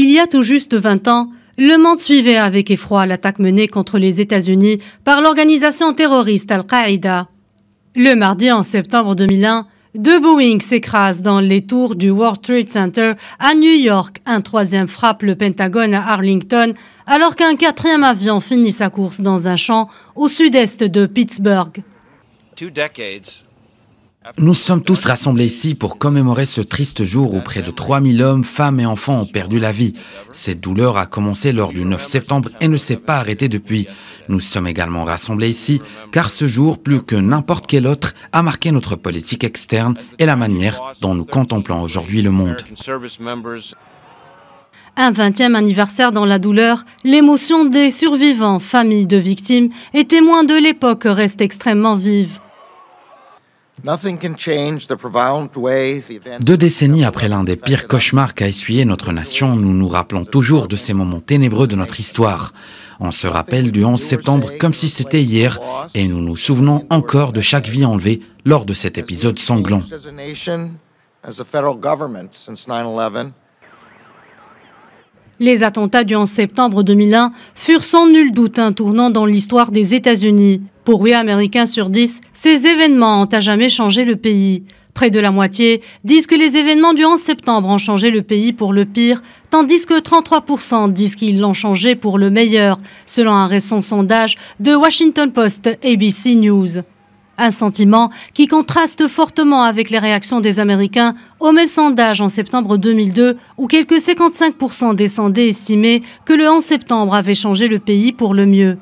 Il y a tout juste 20 ans, le monde suivait avec effroi l'attaque menée contre les États-Unis par l'organisation terroriste Al-Qaïda. Le mardi en septembre 2001, deux Boeing s'écrasent dans les tours du World Trade Center à New York. Un troisième frappe le Pentagone à Arlington, alors qu'un quatrième avion finit sa course dans un champ au sud-est de Pittsburgh. Nous sommes tous rassemblés ici pour commémorer ce triste jour où près de 3000 hommes, femmes et enfants ont perdu la vie. Cette douleur a commencé lors du 9 septembre et ne s'est pas arrêtée depuis. Nous sommes également rassemblés ici car ce jour, plus que n'importe quel autre, a marqué notre politique externe et la manière dont nous contemplons aujourd'hui le monde. Un 20e anniversaire dans la douleur, l'émotion des survivants, familles de victimes et témoins de l'époque reste extrêmement vive. Deux décennies après l'un des pires cauchemars qu'a essuyé notre nation, nous nous rappelons toujours de ces moments ténébreux de notre histoire. On se rappelle du 11 septembre comme si c'était hier et nous nous souvenons encore de chaque vie enlevée lors de cet épisode sanglant. Les attentats du 11 septembre 2001 furent sans nul doute un tournant dans l'histoire des États-Unis. Pour 8 Américains sur 10, ces événements ont à jamais changé le pays. Près de la moitié disent que les événements du 11 septembre ont changé le pays pour le pire, tandis que 33% disent qu'ils l'ont changé pour le meilleur, selon un récent sondage de Washington Post ABC News. Un sentiment qui contraste fortement avec les réactions des Américains au même sondage en septembre 2002, où quelques 55% des sondés estimaient que le 11 septembre avait changé le pays pour le mieux.